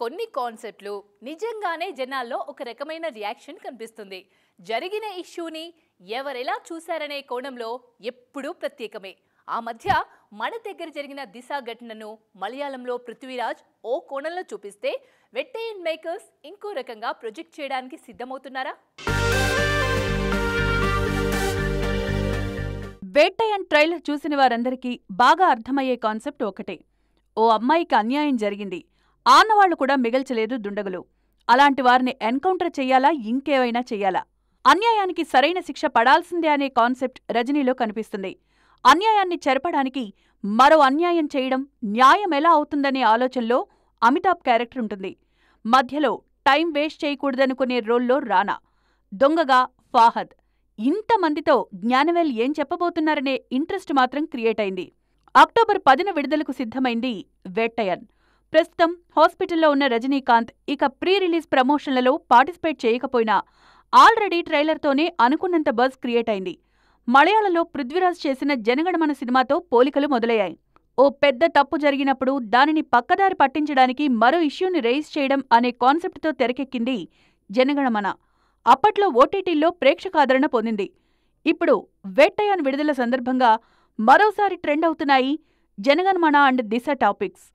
కొన్ని కాన్సెప్ట్లు నిజంగానే జనాల్లో ఒక రకమైన రియాక్షన్ కనిపిస్తుంది జరిగిన ఇష్యూని ఎవరెలా చూశారనే కోణంలో ఎప్పుడూ ప్రత్యేకమే ఆ మధ్య మన దగ్గర జరిగిన దిశ ఘటనను మలయాళంలో పృథ్వీరాజ్ ఓ కోణంలో చూపిస్తే వెట్టేయన్ మేకర్స్ ఇంకో రకంగా ప్రొజెక్ట్ చేయడానికి సిద్ధమవుతున్నారా వేటయన్ ట్రైలర్ చూసిన వారందరికీ బాగా అర్థమయ్యే కాన్సెప్ట్ ఒకటే ఓ అమ్మాయికి అన్యాయం జరిగింది ఆనవాళ్లు కూడా మిగల్చలేదు దుండగులు అలాంటి వారిని ఎన్కౌంటర్ చెయ్యాలా ఇంకేవైనా చెయ్యాలా అన్యాయానికి సరైన శిక్ష పడాల్సిందే అనే కాన్సెప్ట్ రజనీలో కనిపిస్తుంది అన్యాయాన్ని చెరపడానికి మరో అన్యాయం చేయడం న్యాయం ఎలా అవుతుందనే ఆలోచనలో అమితాబ్ క్యారెక్టర్ ఉంటుంది మధ్యలో టైం వేస్ట్ చేయకూడదనుకునే రోల్లో రానా దొంగగా ఫాహద్ ఇంతమందితో జ్ఞానవేల్ ఏం చెప్పబోతున్నారనే ఇంట్రెస్ట్ మాత్రం క్రియేట్ అయింది అక్టోబర్ పదిన విడుదలకు సిద్ధమైంది వేట్టయన్ ప్రస్తుతం హాస్పిటల్లో ఉన్న రజనీకాంత్ ఇక ప్రీ రిలీజ్ ప్రమోషన్లలో పార్టిసిపేట్ చేయకపోయినా ఆల్రెడీ ట్రైలర్తోనే అనుకున్నంత బజ్ క్రియేట్ అయింది మలయాళంలో పృథ్వీరాజ్ చేసిన జనగణమన సినిమాతో పోలికలు మొదలయ్యాయి ఓ పెద్ద తప్పు జరిగినప్పుడు దానిని పక్కదారి పట్టించడానికి మరో ఇష్యూని రేజ్ చేయడం అనే కాన్సెప్ట్తో తెరకెక్కింది జనగణమన అప్పట్లో ఓటీటీల్లో ప్రేక్షకాదరణ పొందింది ఇప్పుడు వెట్టయాన్ విడుదల సందర్భంగా మరోసారి ట్రెండ్ అవుతున్నాయి జనగణమన అండ్ దిశ టాపిక్స్